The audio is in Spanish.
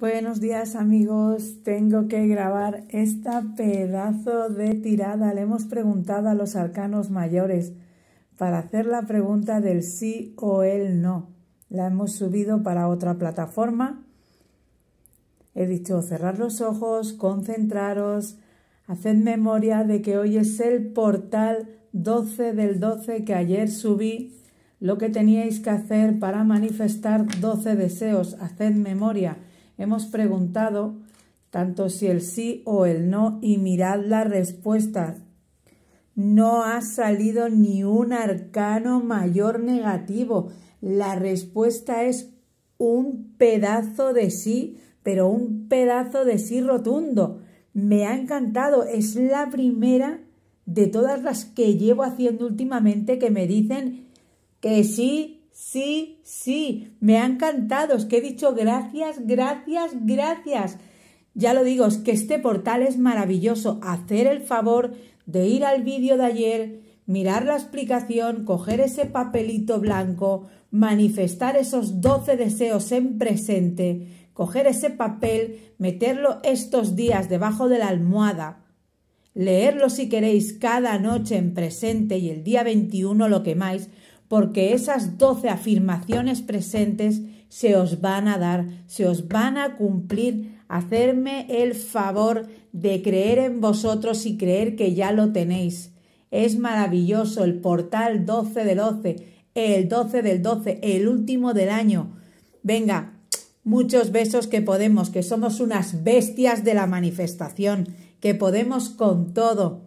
Buenos días amigos, tengo que grabar esta pedazo de tirada. Le hemos preguntado a los arcanos mayores para hacer la pregunta del sí o el no. La hemos subido para otra plataforma. He dicho cerrar los ojos, concentraros, haced memoria de que hoy es el portal 12 del 12 que ayer subí. Lo que teníais que hacer para manifestar 12 deseos, haced memoria Hemos preguntado tanto si el sí o el no y mirad la respuesta. No ha salido ni un arcano mayor negativo. La respuesta es un pedazo de sí, pero un pedazo de sí rotundo. Me ha encantado. Es la primera de todas las que llevo haciendo últimamente que me dicen que sí Sí, sí, me han encantado, es que he dicho gracias, gracias, gracias. Ya lo digo, es que este portal es maravilloso. Hacer el favor de ir al vídeo de ayer, mirar la explicación, coger ese papelito blanco, manifestar esos 12 deseos en presente, coger ese papel, meterlo estos días debajo de la almohada, leerlo si queréis cada noche en presente y el día 21 lo quemáis, porque esas doce afirmaciones presentes se os van a dar, se os van a cumplir. Hacerme el favor de creer en vosotros y creer que ya lo tenéis. Es maravilloso el portal 12 del 12, el 12 del 12, el último del año. Venga, muchos besos que podemos, que somos unas bestias de la manifestación, que podemos con todo.